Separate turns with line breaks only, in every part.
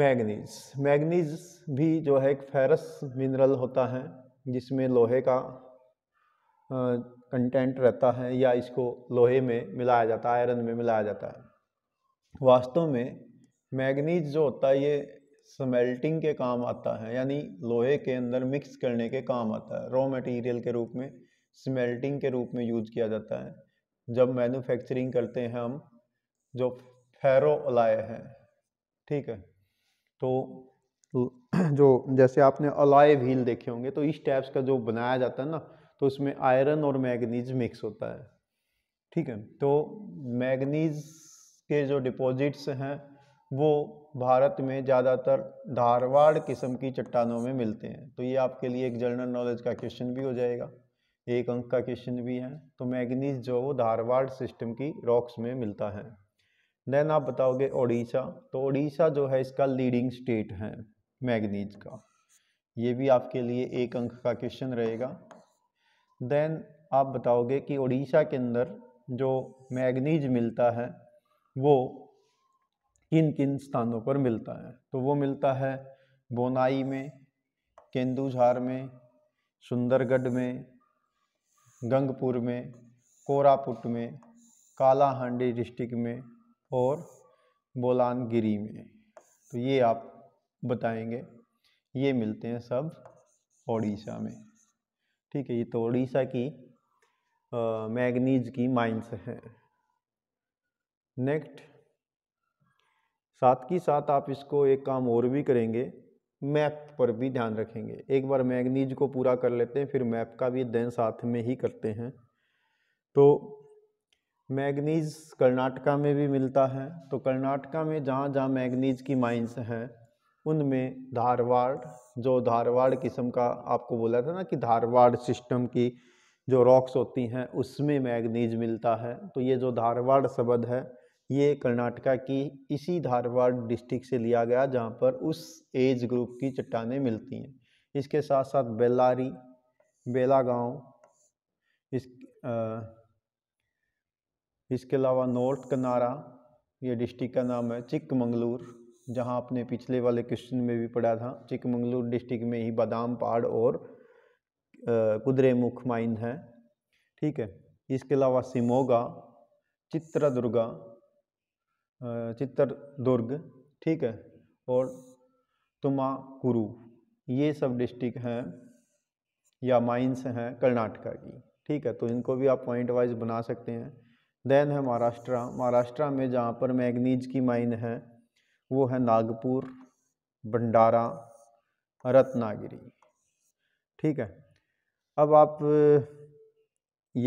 manganese manganese भी जो है एक फेरस मिनरल होता है जिसमें लोहे का कंटेंट रहता है या इसको लोहे में मिलाया जाता है आयरन में मिलाया जाता है वास्तव में मैगनीज जो होता है ये स्मेल्टिंग के काम आता है यानी लोहे के अंदर मिक्स करने के काम आता है रॉ मटेरियल के रूप में स्मेल्टिंग के रूप में यूज किया जाता है जब मैन्युफैक्चरिंग करते हैं हम जो फेरो अलाय है ठीक है तो जो जैसे आपने अलॉय व्हील देखे होंगे तो इस टाइप्स का जो बनाया जाता है ना तो उसमें आयरन और मैगनीज मिक्स होता है ठीक है तो मैगनीज के जो डिपॉजिट्स हैं वो भारत में ज़्यादातर धारवाड़ किस्म की चट्टानों में मिलते हैं तो ये आपके लिए एक जनरल नॉलेज का क्वेश्चन भी हो जाएगा एक अंक का क्वेश्चन भी है तो मैगनीज जो वो धारवाड़ सिस्टम की रॉक्स में मिलता है देन आप बताओगे उड़ीसा तो उड़ीसा जो है इसका लीडिंग स्टेट है मैगनीज का ये भी आपके लिए एक अंक का क्वेश्चन रहेगा देन आप बताओगे कि उड़ीसा के अंदर जो मैगनीज मिलता है वो किन किन स्थानों पर मिलता है तो वो मिलता है बोनाई में केंदुझार में सुंदरगढ़ में गंगपुर में कोरापुट में कालाहांडी डिस्ट्रिक्ट में और बोलानगिरी में तो ये आप बताएंगे ये मिलते हैं सब ओडिशा में ठीक है ये तो ओडिशा की मैगनीज की माइंस हैं नेक्स्ट साथ ही साथ आप इसको एक काम और भी करेंगे मैप पर भी ध्यान रखेंगे एक बार मैगनीज को पूरा कर लेते हैं फिर मैप का भी अध्ययन साथ में ही करते हैं तो मैगनीज कर्नाटका में भी मिलता है तो कर्नाटका में जहाँ जहाँ मैगनीज की माइंस हैं उनमें धारवाड़ जो धारवाड़ किस्म का आपको बोला था ना कि धारवाड़ सिस्टम की जो रॉक्स होती हैं उसमें मैगनीज मिलता है तो ये जो धारवाड़ शब्द है ये कर्नाटका की इसी धारवाड़ डिस्ट्रिक्ट से लिया गया जहाँ पर उस एज ग्रुप की चट्टाने मिलती हैं इसके साथ साथ बेल्लारी बेला गाँव इस आ, इसके अलावा नॉर्थ कनारा ये डिस्ट्रिक्ट का नाम है चिकमंगलूर जहाँ आपने पिछले वाले क्वेश्चन में भी पढ़ा था चिकमंगलूर डिस्ट्रिक्ट में ही बादाम पहाड़ और कुद्रेमुख माइन है ठीक है इसके अलावा सिमोगा चित्रदुर्गा चित्रदुर्ग ठीक है और तुमाकुरु ये सब डिस्ट्रिक्ट हैं या माइंस हैं कर्नाटका की ठीक है तो इनको भी आप पॉइंट वाइज बना सकते हैं देन है महाराष्ट्र महाराष्ट्र में जहाँ पर मैगनीज की माइन है वो है नागपुर भंडारा रत्नागिरी ठीक है अब आप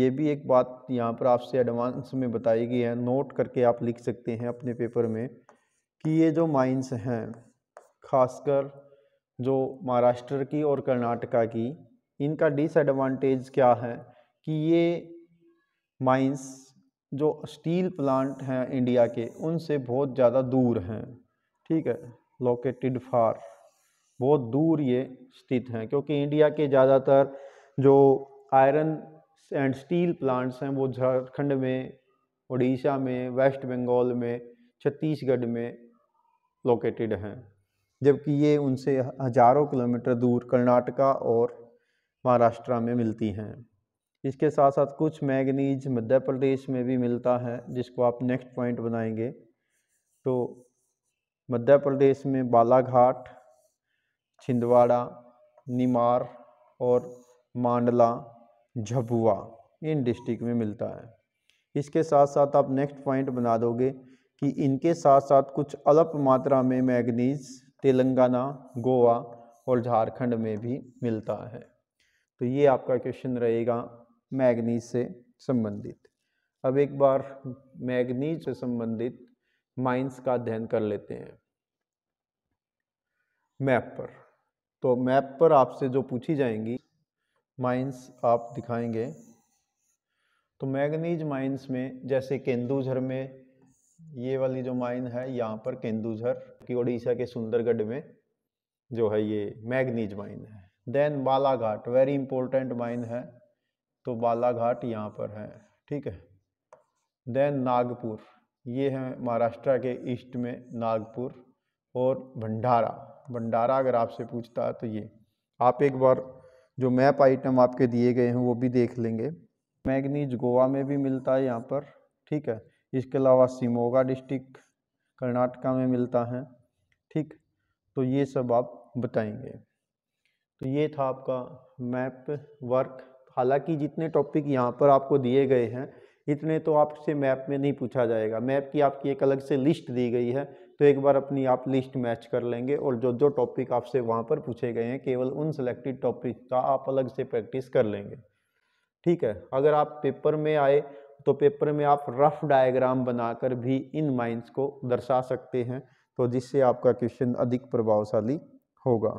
ये भी एक बात यहाँ पर आपसे एडवांस में बताई गई है नोट करके आप लिख सकते हैं अपने पेपर में कि ये जो माइंस हैं खासकर जो महाराष्ट्र की और कर्नाटका की इनका डिसएडवांटेज क्या है कि ये माइंस जो स्टील प्लांट हैं इंडिया के उनसे बहुत ज़्यादा दूर हैं ठीक है लोकेटेड फार बहुत दूर ये स्थित हैं क्योंकि इंडिया के ज़्यादातर जो आयरन एंड स्टील प्लांट्स हैं वो झारखंड में उड़ीसा में वेस्ट बंगाल में छत्तीसगढ़ में लोकेटेड हैं जबकि ये उनसे हजारों किलोमीटर दूर कर्नाटका और महाराष्ट्र में मिलती हैं इसके साथ साथ कुछ मैगनीज मध्य प्रदेश में भी मिलता है जिसको आप नेक्स्ट पॉइंट बनाएंगे तो मध्य प्रदेश में बालाघाट छिंदवाड़ा निमार और मांडला झबुआ इन डिस्ट्रिक्ट में मिलता है इसके साथ साथ आप नेक्स्ट पॉइंट बना दोगे कि इनके साथ साथ कुछ अल्प मात्रा में मैगनीज़ तेलंगाना गोवा और झारखंड में भी मिलता है तो ये आपका क्वेश्चन रहेगा मैग्नीज से संबंधित अब एक बार मैग्नीज से संबंधित माइंस का अध्ययन कर लेते हैं मैप पर तो मैप पर आपसे जो पूछी जाएंगी माइंस आप दिखाएंगे तो मैग्नीज माइंस में जैसे केंदुझर में ये वाली जो माइन है यहाँ पर केंदूझर की उड़ीसा के सुंदरगढ़ में जो है ये मैग्नीज माइन है then Balaghat very important mine है तो बालाघाट यहाँ पर है ठीक है देन नागपुर ये है महाराष्ट्र के ईस्ट में नागपुर और भंडारा भंडारा अगर आपसे पूछता है तो ये आप एक बार जो मैप आइटम आपके दिए गए हैं वो भी देख लेंगे मैगनीज गोवा में भी मिलता है यहाँ पर ठीक है इसके अलावा सिमोगा डिस्ट्रिक्ट कर्नाटका में मिलता है ठीक तो ये सब आप बताएंगे तो ये था आपका मैप वर्क हालांकि जितने टॉपिक यहाँ पर आपको दिए गए हैं इतने तो आपसे मैप में नहीं पूछा जाएगा मैप की आपकी एक अलग से लिस्ट दी गई है तो एक बार अपनी आप लिस्ट मैच कर लेंगे और जो जो टॉपिक आपसे वहाँ पर पूछे गए हैं केवल उन सेलेक्टेड टॉपिक का आप अलग से प्रैक्टिस कर लेंगे ठीक है अगर आप पेपर में आए तो पेपर में आप रफ डायग्राम बनाकर भी इन माइंस को दर्शा सकते हैं तो जिससे आपका क्वेश्चन अधिक प्रभावशाली होगा